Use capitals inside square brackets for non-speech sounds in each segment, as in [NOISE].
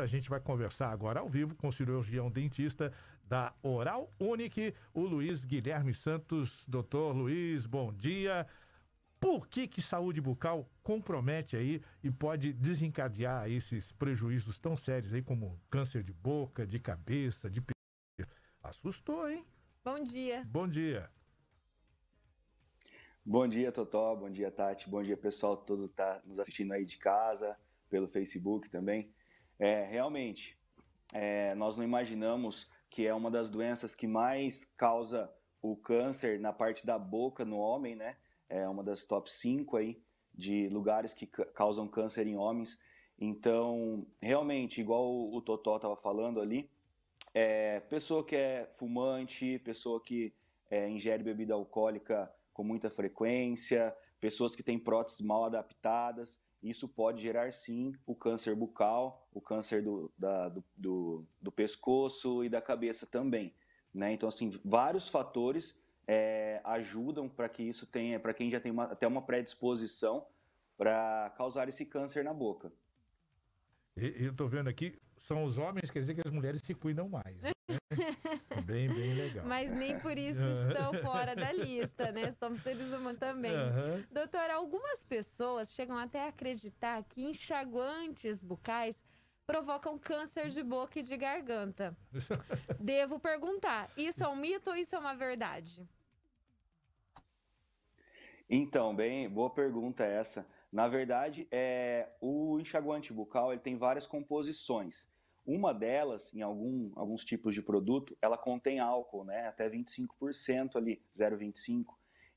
A gente vai conversar agora ao vivo com o cirurgião dentista da Oral Unique, o Luiz Guilherme Santos. Doutor Luiz, bom dia. Por que, que saúde bucal compromete aí e pode desencadear esses prejuízos tão sérios aí como câncer de boca, de cabeça, de assustou, hein? Bom dia. Bom dia. Bom dia, Totó. Bom dia, Tati. Bom dia, pessoal todo tá nos assistindo aí de casa, pelo Facebook também. É, realmente, é, nós não imaginamos que é uma das doenças que mais causa o câncer na parte da boca no homem, né? É uma das top 5 aí de lugares que causam câncer em homens. Então, realmente, igual o Totó estava falando ali, é, pessoa que é fumante, pessoa que é, ingere bebida alcoólica com muita frequência, pessoas que têm próteses mal adaptadas, isso pode gerar sim o câncer bucal, o câncer do, da, do, do, do pescoço e da cabeça também. Né? Então, assim, vários fatores é, ajudam para que isso tenha, para quem já tem uma, até uma predisposição para causar esse câncer na boca. Eu estou vendo aqui, são os homens, quer dizer que as mulheres se cuidam mais. Né? [LAUGHS] bem, bem legal. Mas nem por isso estão fora da lista, né? Somos seres humanos também. Uhum. Doutora, algumas pessoas chegam até a acreditar que enxaguantes bucais provocam câncer de boca e de garganta. [LAUGHS] Devo perguntar, isso é um mito ou isso é uma verdade? Então, bem, boa pergunta essa. Na verdade, é, o enxaguante bucal ele tem várias composições. Uma delas, em algum, alguns tipos de produto, ela contém álcool, né? Até 25% ali, 0,25%.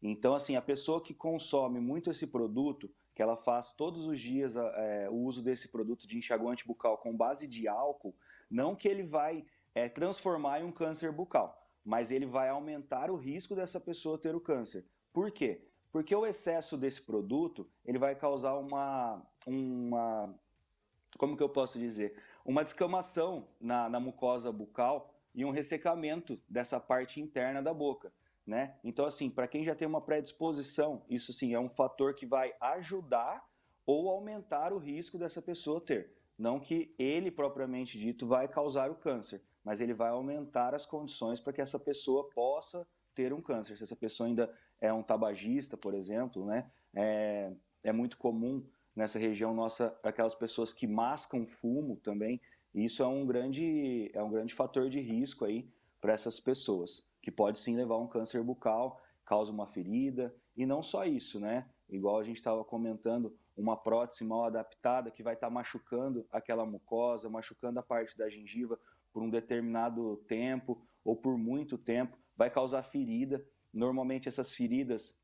Então, assim, a pessoa que consome muito esse produto, que ela faz todos os dias é, o uso desse produto de enxaguante bucal com base de álcool, não que ele vai é, transformar em um câncer bucal, mas ele vai aumentar o risco dessa pessoa ter o câncer. Por quê? Porque o excesso desse produto, ele vai causar uma, uma como que eu posso dizer? Uma descamação na, na mucosa bucal e um ressecamento dessa parte interna da boca. Né? Então, assim, para quem já tem uma predisposição, isso sim é um fator que vai ajudar ou aumentar o risco dessa pessoa ter. Não que ele propriamente dito vai causar o câncer, mas ele vai aumentar as condições para que essa pessoa possa ter um câncer. Se essa pessoa ainda é um tabagista, por exemplo, né? É, é muito comum nessa região nossa aquelas pessoas que mascam fumo também. E isso é um grande, é um grande fator de risco aí para essas pessoas, que pode sim levar um câncer bucal, causa uma ferida. E não só isso, né? Igual a gente estava comentando, uma prótese mal adaptada que vai estar tá machucando aquela mucosa, machucando a parte da gengiva por um determinado tempo ou por muito tempo vai causar ferida. Normalmente essas feridas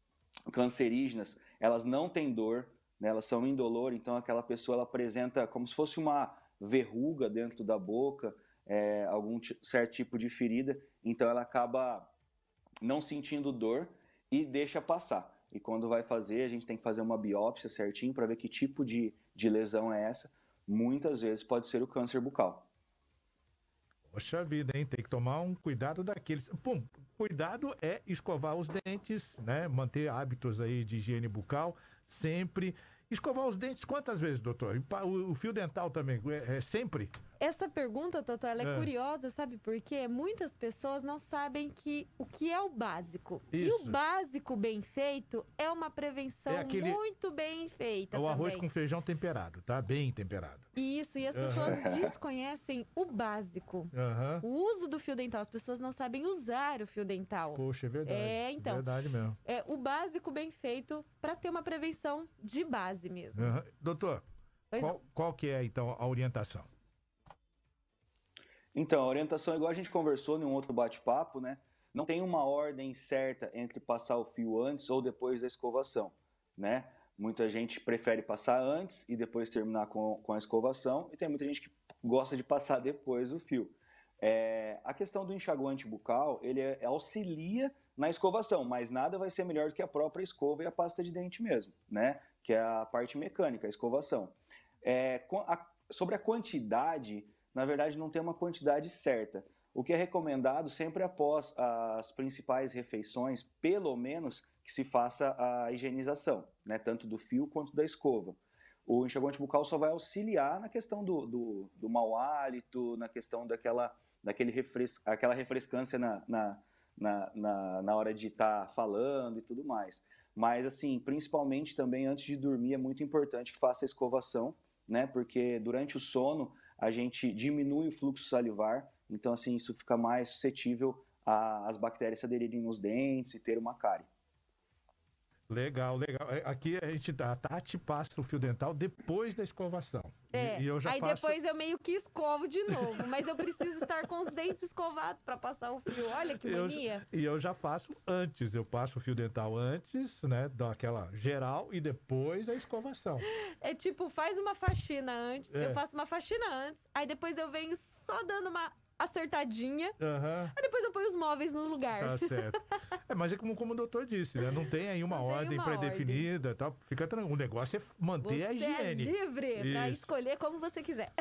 cancerígenas, elas não têm dor, né? elas são indoloras, então aquela pessoa ela apresenta como se fosse uma verruga dentro da boca, é, algum certo tipo de ferida, então ela acaba não sentindo dor e deixa passar. E quando vai fazer, a gente tem que fazer uma biópsia certinho para ver que tipo de, de lesão é essa. Muitas vezes pode ser o câncer bucal. Poxa vida, hein? Tem que tomar um cuidado daqueles. Pum, cuidado é escovar os dentes, né? Manter hábitos aí de higiene bucal sempre. Escovar os dentes quantas vezes, doutor? O fio dental também, é, é sempre? Essa pergunta, Totó, ela é, é, curiosa, sabe por quê? Muitas pessoas não sabem que o que é o básico. Isso. E o básico bem feito é uma prevenção é aquele... muito bem feita. É o também. arroz com feijão temperado, tá? Bem temperado. Isso, e as pessoas uhum. desconhecem o básico. Uhum. O uso do fio dental. As pessoas não sabem usar o fio dental. Poxa, é verdade. É, então. É verdade mesmo. É o básico bem feito para ter uma prevenção de base mesmo. Uhum. Doutor, qual, é. qual que é, então, a orientação? Então, a orientação, igual a gente conversou em um outro bate-papo, né? Não tem uma ordem certa entre passar o fio antes ou depois da escovação, né? Muita gente prefere passar antes e depois terminar com, com a escovação, e tem muita gente que gosta de passar depois o fio. É, a questão do enxaguante bucal, ele é, auxilia na escovação, mas nada vai ser melhor do que a própria escova e a pasta de dente mesmo, né? Que é a parte mecânica, a escovação. É, a, sobre a quantidade, na verdade, não tem uma quantidade certa. O que é recomendado sempre após as principais refeições, pelo menos que se faça a higienização, né, tanto do fio quanto da escova. O enxaguante bucal só vai auxiliar na questão do, do, do mau hálito, na questão daquela, daquele refres, aquela refrescância na, na, na, na, na hora de estar tá falando e tudo mais. Mas, assim, principalmente também antes de dormir é muito importante que faça a escovação, né? Porque durante o sono a gente diminui o fluxo salivar, então assim isso fica mais suscetível às bactérias se aderirem nos dentes e ter uma cárie. Legal, legal. É, aqui a gente dá, tá, a Tati passa o fio dental depois da escovação. É, e, e eu já aí faço... depois eu meio que escovo de novo, mas eu preciso estar com os dentes escovados para passar o fio. Olha que mania. Eu, e eu já passo antes, eu passo o fio dental antes, né, daquela geral e depois a escovação. É tipo, faz uma faxina antes, é. eu faço uma faxina antes, aí depois eu venho só dando uma acertadinha. Uhum. Aí depois eu ponho os móveis no lugar. Tá certo. [LAUGHS] é, mas é como, como o doutor disse, né? Não tem aí uma tem ordem pré-definida tal. Fica tranquilo. O negócio é manter você a é higiene. É livre para escolher como você quiser.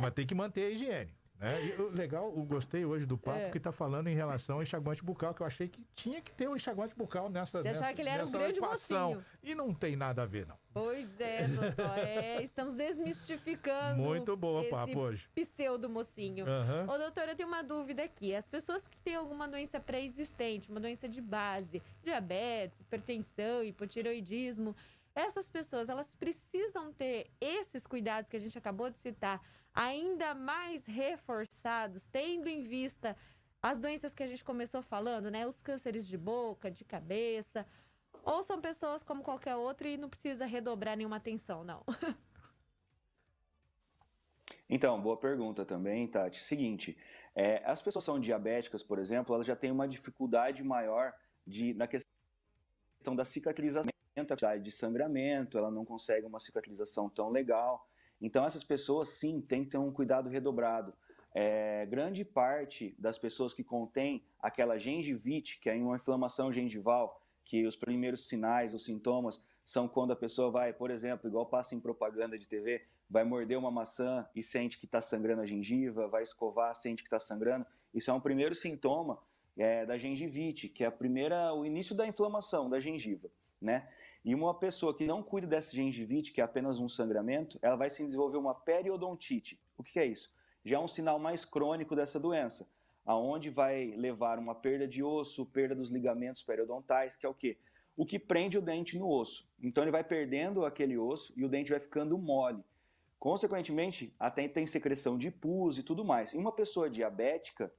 mas tem que manter a higiene. Né? legal, o gostei hoje do papo é. que está falando em relação ao enxaguante bucal, que eu achei que tinha que ter um enxaguante bucal nessa. Você achava que ele era um grande mocinho. E não tem nada a ver, não. Pois é, doutor. É, estamos desmistificando. Muito boa esse papo hoje. Pseudo mocinho. Uhum. Ô, doutor, eu tenho uma dúvida aqui. As pessoas que têm alguma doença pré-existente, uma doença de base, diabetes, hipertensão, hipotiroidismo, essas pessoas, elas precisam ter esses cuidados que a gente acabou de citar ainda mais reforçados, tendo em vista as doenças que a gente começou falando, né? Os cânceres de boca, de cabeça. Ou são pessoas como qualquer outra e não precisa redobrar nenhuma atenção, não. [LAUGHS] Então, boa pergunta também, Tati. Seguinte, é, as pessoas são diabéticas, por exemplo, elas já têm uma dificuldade maior de, na questão da cicatrização, a de sangramento, ela não consegue uma cicatrização tão legal. Então, essas pessoas, sim, têm que ter um cuidado redobrado. É, grande parte das pessoas que contém aquela gengivite, que é uma inflamação gengival, que os primeiros sinais, os sintomas, são quando a pessoa vai, por exemplo, igual passa em propaganda de TV, vai morder uma maçã e sente que está sangrando a gengiva, vai escovar, sente que está sangrando. Isso é um primeiro sintoma é, da gengivite, que é a primeira, o início da inflamação da gengiva, né? E uma pessoa que não cuida dessa gengivite, que é apenas um sangramento, ela vai se desenvolver uma periodontite. O que é isso? Já é um sinal mais crônico dessa doença, aonde vai levar uma perda de osso, perda dos ligamentos periodontais, que é o quê? O que prende o dente no osso. Então ele vai perdendo aquele osso e o dente vai ficando mole. Consequentemente, até tem secreção de pus e tudo mais. Em uma pessoa diabética,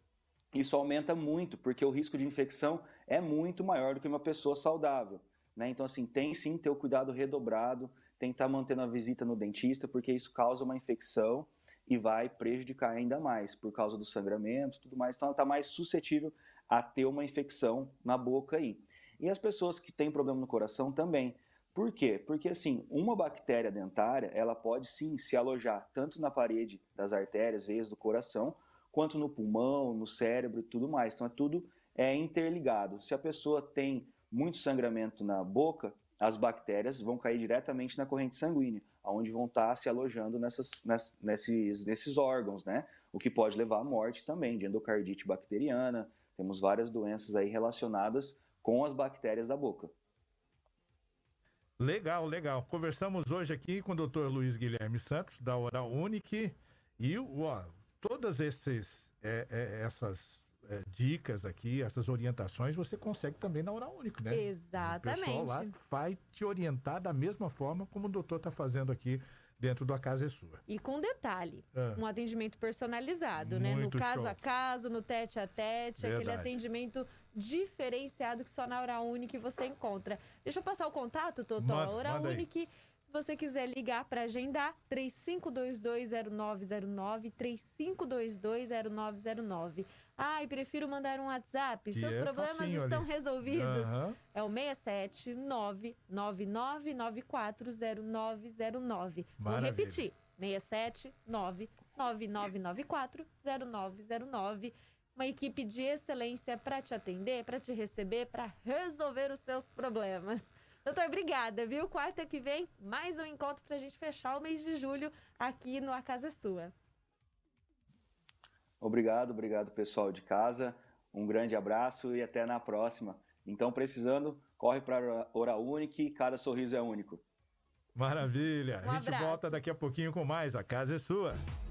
isso aumenta muito, porque o risco de infecção é muito maior do que uma pessoa saudável. Né? Então, assim, tem sim ter o cuidado redobrado, tentar manter a visita no dentista, porque isso causa uma infecção e vai prejudicar ainda mais por causa do sangramento tudo mais. Então, ela está mais suscetível a ter uma infecção na boca aí. E as pessoas que têm problema no coração também. Por quê? Porque assim, uma bactéria dentária, ela pode sim se alojar tanto na parede das artérias, veias do coração, quanto no pulmão, no cérebro e tudo mais. Então é tudo é interligado. Se a pessoa tem muito sangramento na boca, as bactérias vão cair diretamente na corrente sanguínea, aonde vão estar se alojando nessas, nesses, nesses órgãos, né? O que pode levar à morte também, de endocardite bacteriana. Temos várias doenças aí relacionadas com as bactérias da boca. Legal, legal. Conversamos hoje aqui com o Dr. Luiz Guilherme Santos, da Oral Unique, e ó, todas esses, é, é, essas é, dicas aqui, essas orientações, você consegue também na hora única né? Exatamente. O pessoal lá vai te orientar da mesma forma como o doutor está fazendo aqui dentro do A Casa é Sua. E com detalhe, ah. um atendimento personalizado, Muito né? No caso a caso, no tete a tete, Verdade. aquele atendimento diferenciado que só na Hora Única você encontra. Deixa eu passar o contato, a Hora Única se você quiser ligar para agendar, 35220909, 35220909. Ai, ah, prefiro mandar um WhatsApp. Que Seus é problemas estão ali. resolvidos. Uhum. É o 67999940909. Vou repetir. 67999940909 uma equipe de excelência para te atender, para te receber, para resolver os seus problemas. Doutor, obrigada, viu? Quarta que vem, mais um encontro para a gente fechar o mês de julho aqui no A Casa é Sua. Obrigado, obrigado pessoal de casa. Um grande abraço e até na próxima. Então, precisando, corre para Hora Única, cada sorriso é único. Maravilha. Um a gente volta daqui a pouquinho com mais. A casa é sua.